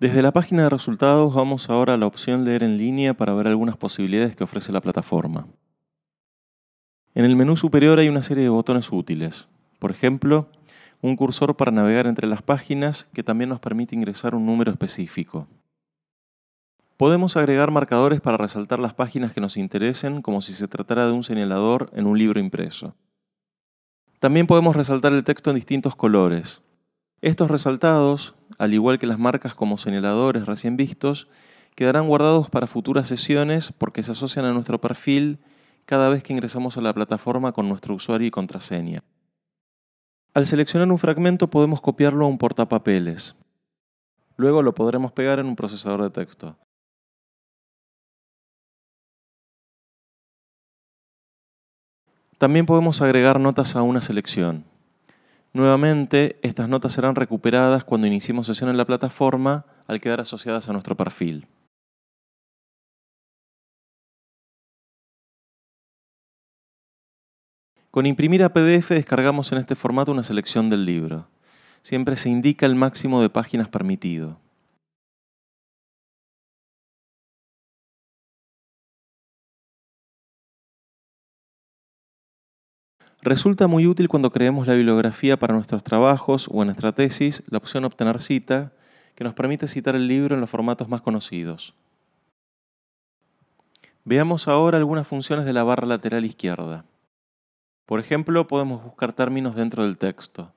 Desde la página de resultados vamos ahora a la opción Leer en línea para ver algunas posibilidades que ofrece la plataforma. En el menú superior hay una serie de botones útiles. Por ejemplo, un cursor para navegar entre las páginas que también nos permite ingresar un número específico. Podemos agregar marcadores para resaltar las páginas que nos interesen como si se tratara de un señalador en un libro impreso. También podemos resaltar el texto en distintos colores, estos resaltados, al igual que las marcas como señaladores recién vistos, quedarán guardados para futuras sesiones porque se asocian a nuestro perfil cada vez que ingresamos a la plataforma con nuestro usuario y contraseña. Al seleccionar un fragmento podemos copiarlo a un portapapeles. Luego lo podremos pegar en un procesador de texto. También podemos agregar notas a una selección. Nuevamente, estas notas serán recuperadas cuando iniciemos sesión en la plataforma al quedar asociadas a nuestro perfil. Con imprimir a PDF descargamos en este formato una selección del libro. Siempre se indica el máximo de páginas permitido. Resulta muy útil cuando creemos la bibliografía para nuestros trabajos o en nuestra tesis la opción Obtener cita, que nos permite citar el libro en los formatos más conocidos. Veamos ahora algunas funciones de la barra lateral izquierda. Por ejemplo, podemos buscar términos dentro del texto.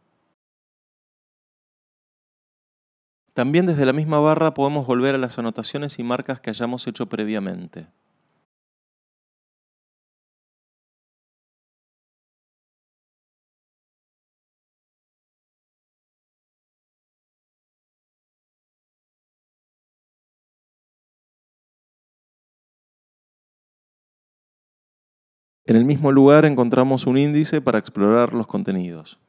También desde la misma barra podemos volver a las anotaciones y marcas que hayamos hecho previamente. En el mismo lugar encontramos un índice para explorar los contenidos.